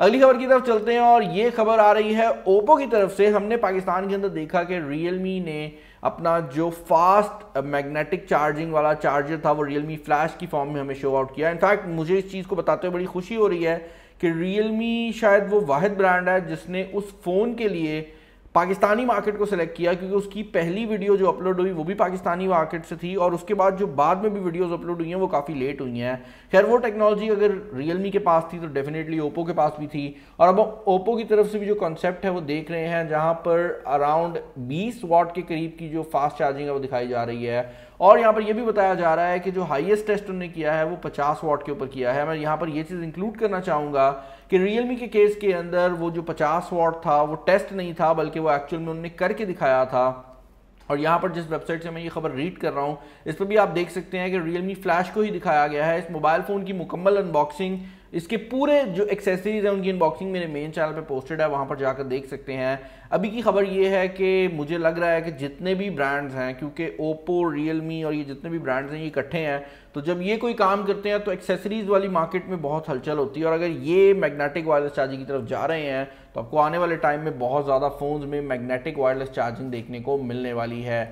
अगली खबर की तरफ चलते हैं और ये खबर आ रही है ओप्पो की तरफ से हमने पाकिस्तान के अंदर देखा कि रियलमी ने अपना जो फास्ट मैग्नेटिक चार्जिंग वाला चार्जर था वो रियलमी फ्लैश की फॉर्म में हमें शो आउट किया इनफैक्ट मुझे इस चीज़ को बताते हुए बड़ी खुशी हो रही है कि रियलमी शायद वो वाद ब्रांड है जिसने उस फ़ोन के लिए पाकिस्तानी मार्केट को सिलेक्ट किया क्योंकि उसकी पहली वीडियो जो अपलोड हुई वो भी पाकिस्तानी मार्केट से थी और उसके बाद जो बाद में भी वीडियोस अपलोड हुई हैं वो काफ़ी लेट हुई हैं खैर वो टेक्नोलॉजी अगर रियलमी के पास थी तो डेफिनेटली ओप्पो के पास भी थी और अब ओप्पो की तरफ से भी जो कॉन्सेप्ट है वो देख रहे हैं जहाँ पर अराउंड बीस वाट के करीब की जो फास्ट चार्जिंग है वो दिखाई जा रही है और यहाँ पर यह भी बताया जा रहा है कि जो हाईएस्ट टेस्ट उन्होंने किया है वो 50 वॉट के ऊपर किया है मैं यहाँ पर यह चीज़ इंक्लूड करना चाहूँगा कि रियलमी के केस के अंदर वो जो 50 वॉट था वो टेस्ट नहीं था बल्कि वो एक्चुअल में उन्होंने करके दिखाया था और यहाँ पर जिस वेबसाइट से मैं ये खबर रीड कर रहा हूँ इस पर भी आप देख सकते हैं कि रियलमी फ्लैश को ही दिखाया गया है इस मोबाइल फ़ोन की मुकम्मल अनबॉक्सिंग इसके पूरे जो एक्सेसरीज हैं उनकी अनबॉक्सिंग मेरे मेन चैनल पे पोस्टेड है वहाँ पर जाकर देख सकते हैं अभी की खबर ये है कि मुझे लग रहा है कि जितने भी ब्रांड्स हैं क्योंकि ओप्पो रियलमी और ये जितने भी ब्रांड्स हैं ये इकट्ठे हैं तो जब ये कोई काम करते हैं तो एक्सेसरीज वाली मार्केट में बहुत हलचल होती है और अगर ये मैग्नेटिक वायरलेस चार्जिंग की तरफ जा रहे हैं तो आपको आने वाले टाइम में बहुत ज़्यादा फ़ोन्स में मैग्नेटिक वायरलेस चार्जिंग देखने को मिलने वाली है